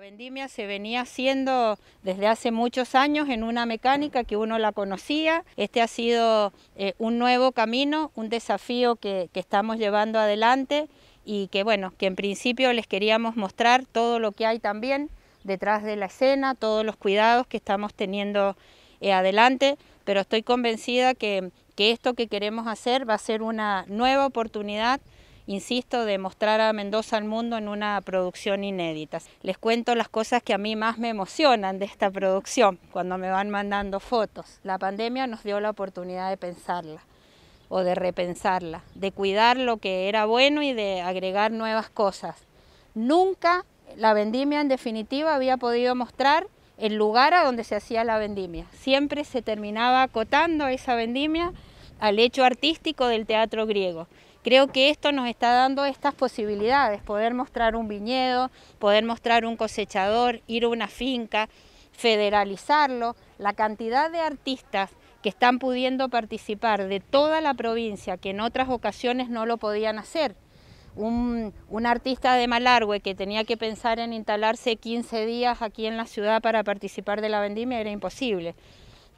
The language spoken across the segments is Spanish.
vendimia se venía haciendo desde hace muchos años en una mecánica que uno la conocía. Este ha sido eh, un nuevo camino, un desafío que, estamos llevando adelante y que bueno, que en principio les queríamos mostrar todo lo que hay también detrás de la escena, todos los cuidados que estamos teniendo eh, adelante, pero estoy convencida que esto que queremos hacer va a ser una nueva oportunidad insisto, de mostrar a Mendoza al mundo en una producción inédita. Les cuento las cosas que a mí más me emocionan de esta producción, cuando me van mandando fotos. La pandemia nos dio la oportunidad de pensarla o de repensarla, de cuidar lo que era bueno y de agregar nuevas cosas. Nunca la vendimia en definitiva había podido mostrar el lugar a donde se hacía la vendimia. Siempre se terminaba acotando esa vendimia al hecho artístico del teatro griego. Creo que esto nos está dando estas posibilidades, poder mostrar un viñedo, poder mostrar un cosechador, ir a una finca, federalizarlo, la cantidad de artistas que están pudiendo participar de toda la provincia, que en otras ocasiones no lo podían hacer. Un, artista de Malargüe que tenía que pensar en instalarse 15 días aquí en la ciudad para participar de la vendimia era imposible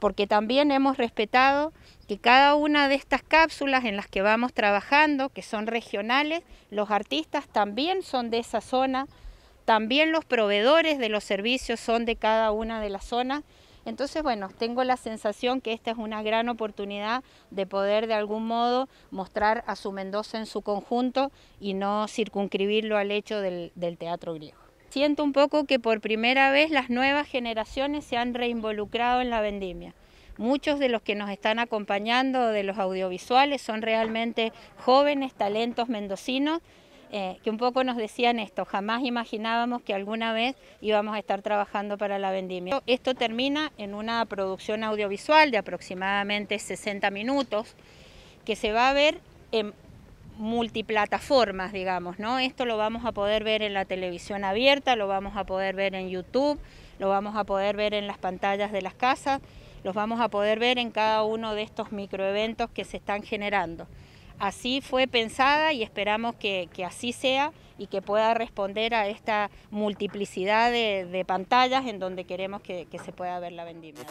porque también hemos respetado que cada una de estas cápsulas en las que vamos trabajando, que son regionales, los artistas también son de esa zona, también los proveedores de los servicios son de cada una de las zonas. Entonces, bueno, tengo la sensación que esta es una gran oportunidad de poder de algún modo mostrar a su Mendoza en su conjunto y no circunscribirlo al hecho del, del teatro griego. Siento un poco que por primera vez las nuevas generaciones se han reinvolucrado en la vendimia. Muchos de los que nos están acompañando de los audiovisuales son realmente jóvenes talentos mendocinos eh, que un poco nos decían esto, jamás imaginábamos que alguna vez íbamos a estar trabajando para la vendimia. Esto termina en una producción audiovisual de aproximadamente 60 minutos que se va a ver en multiplataformas, digamos, ¿no? Esto lo vamos a poder ver en la televisión abierta, lo vamos a poder ver en YouTube, lo vamos a poder ver en las pantallas de las casas, los vamos a poder ver en cada uno de estos microeventos que se están generando. Así fue pensada y esperamos que, así sea y que pueda responder a esta multiplicidad de, pantallas en donde queremos que, que se pueda ver la vendimia.